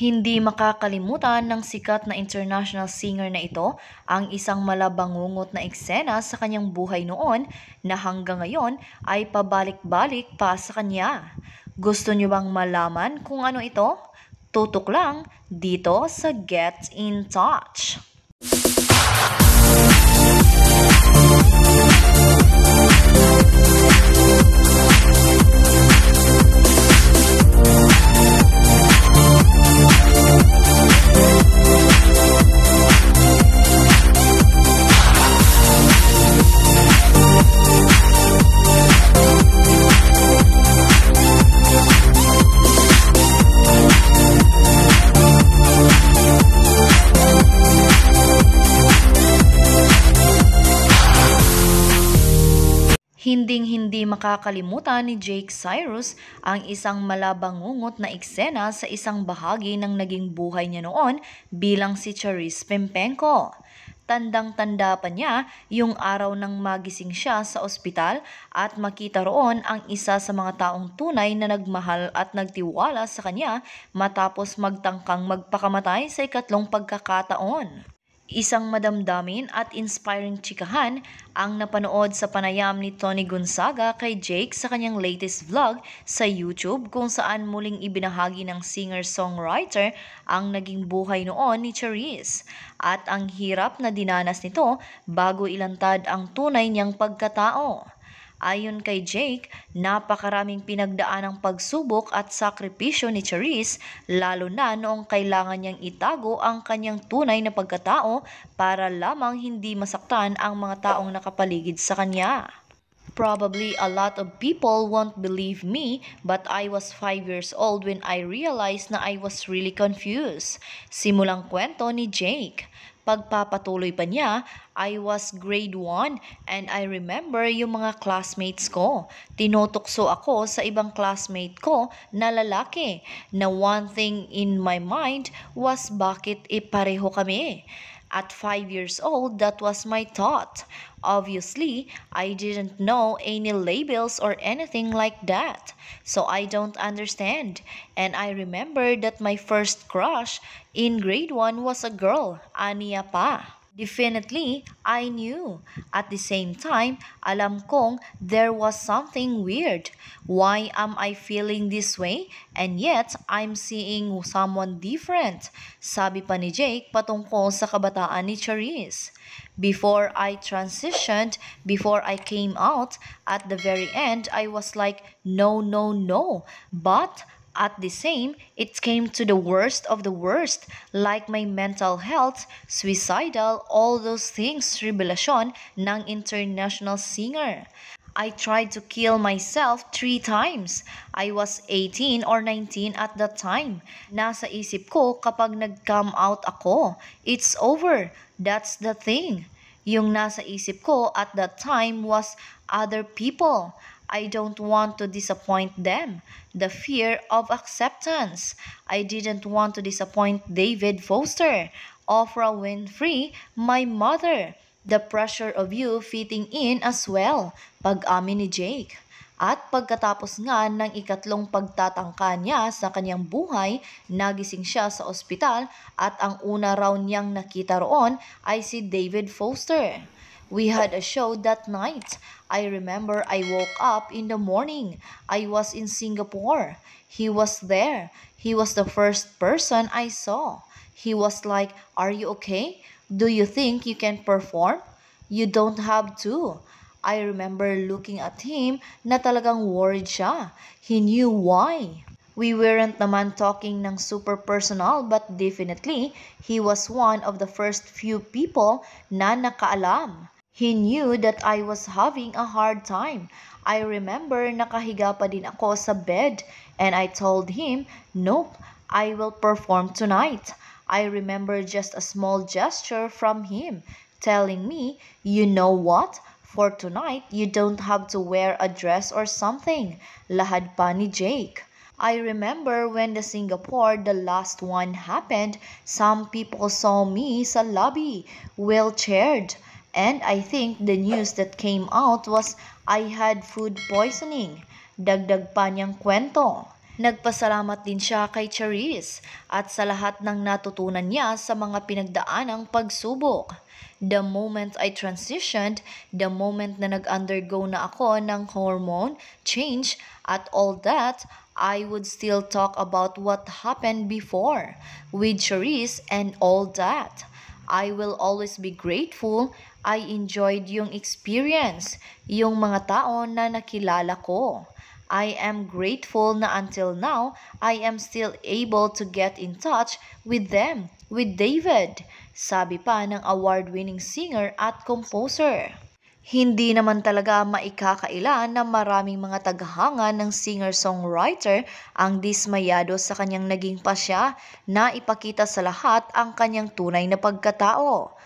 Hindi makakalimutan ng sikat na international singer na ito ang isang malabangungot na eksena sa kanyang buhay noon na hanggang ngayon ay pabalik-balik pa sa kanya. Gusto niyo bang malaman kung ano ito? Tutok lang dito sa Get in Touch. Hinding-hindi makakalimutan ni Jake Cyrus ang isang malabangungot na eksena sa isang bahagi ng naging buhay niya noon bilang si Charisse Pempenko. Tandang-tanda pa niya yung araw nang magising siya sa ospital at makita roon ang isa sa mga taong tunay na nagmahal at nagtiwala sa kanya matapos magtangkang magpakamatay sa ikatlong pagkakataon. Isang madamdamin at inspiring chikahan ang napanood sa panayam ni Tony Gonzaga kay Jake sa kanyang latest vlog sa YouTube kung saan muling ibinahagi ng singer-songwriter ang naging buhay noon ni Charisse at ang hirap na dinanas nito bago ilantad ang tunay niyang pagkatao. Ayon kay Jake, napakaraming pinagdaan ang pagsubok at sakripisyo ni Charisse lalo na noong kailangan niyang itago ang kanyang tunay na pagkatao para lamang hindi masaktan ang mga taong nakapaligid sa kanya. Probably a lot of people won't believe me, but I was 5 years old when I realized na I was really confused. Simulang kwento ni Jake. Pagpapatuloy pa niya, I was grade 1 and I remember yung mga classmates ko. Tinutokso ako sa ibang classmate ko na lalaki na one thing in my mind was bakit ipareho kami. At five years old, that was my thought. Obviously, I didn't know any labels or anything like that, so I don't understand. And I remember that my first crush in grade 1 was a girl, Ania Pa. Definitely, I knew. At the same time, alam kong there was something weird. Why am I feeling this way? And yet, I'm seeing someone different. Sabi pa ni Jake patungkol sa kabataan ni Charisse. Before I transitioned, before I came out, at the very end, I was like, no, no, no. But at the same, it came to the worst of the worst, like my mental health, suicidal, all those things, tribulation ng international singer. I tried to kill myself three times. I was 18 or 19 at that time. Nasa isip ko kapag nag-come out ako, it's over. That's the thing. Yung nasa isip ko at that time was other people. I don't want to disappoint them. The fear of acceptance. I didn't want to disappoint David Foster, Oprah Winfrey, my mother. The pressure of you fitting in as well, pag-amin ni Jake. At pagkatapos nga ng ikatlong pagtatangka niya sa kanyang buhay, nagising siya sa ospital at ang una raw niyang nakita roon ay si David Foster. We had a show that night. I remember I woke up in the morning. I was in Singapore. He was there. He was the first person I saw. He was like, Are you okay? Do you think you can perform? You don't have to. I remember looking at him na talagang worried siya. He knew why. We weren't naman talking ng super personal but definitely he was one of the first few people na nakaalam. He knew that I was having a hard time. I remember nakahiga pa din ako sa bed and I told him, Nope, I will perform tonight. I remember just a small gesture from him telling me, You know what? For tonight, you don't have to wear a dress or something. Lahad pa ni Jake. I remember when the Singapore, the last one happened, some people saw me sa lobby, wheelchaired. And I think the news that came out was I had food poisoning. Dagdag pa niyang kwento. Nagpasalamat din siya kay Charisse at sa lahat ng natutunan niya sa mga pinagdaanang pagsubok. The moment I transitioned, the moment na nag-undergo na ako ng hormone change at all that, I would still talk about what happened before with Charisse and all that. I will always be grateful I enjoyed yung experience, yung mga tao na nakilala ko. I am grateful na until now, I am still able to get in touch with them, with David, sabi pa ng award-winning singer at composer. Hindi naman talaga maikakaila na maraming mga tagahanga ng singer-songwriter ang dismayado sa kanyang naging pasya na ipakita sa lahat ang kanyang tunay na pagkatao.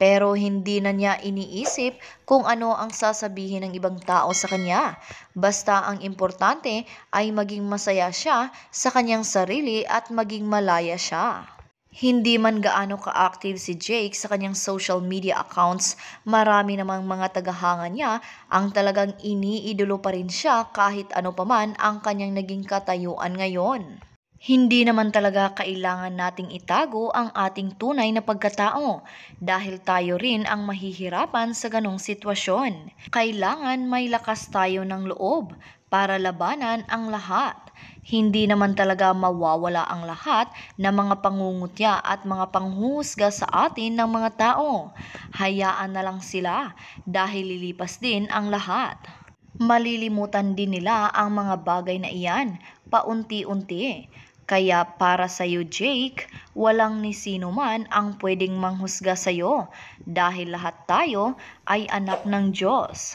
Pero hindi na niya iniisip kung ano ang sasabihin ng ibang tao sa kanya. Basta ang importante ay maging masaya siya sa kanyang sarili at maging malaya siya. Hindi man gaano ka-active si Jake sa kanyang social media accounts, marami namang mga tagahanga niya ang talagang iniidolo pa rin siya kahit ano paman ang kanyang naging katayuan ngayon. Hindi naman talaga kailangan nating itago ang ating tunay na pagkatao dahil tayo rin ang mahihirapan sa ganong sitwasyon. Kailangan may lakas tayo ng loob para labanan ang lahat. Hindi naman talaga mawawala ang lahat na mga pangungutya at mga panghuhusga sa atin ng mga tao. Hayaan na lang sila dahil lilipas din ang lahat. Malilimutan din nila ang mga bagay na iyan paunti-unti kaya para sa'yo Jake, walang ni sino man ang pwedeng manghusga sa'yo dahil lahat tayo ay anak ng Diyos.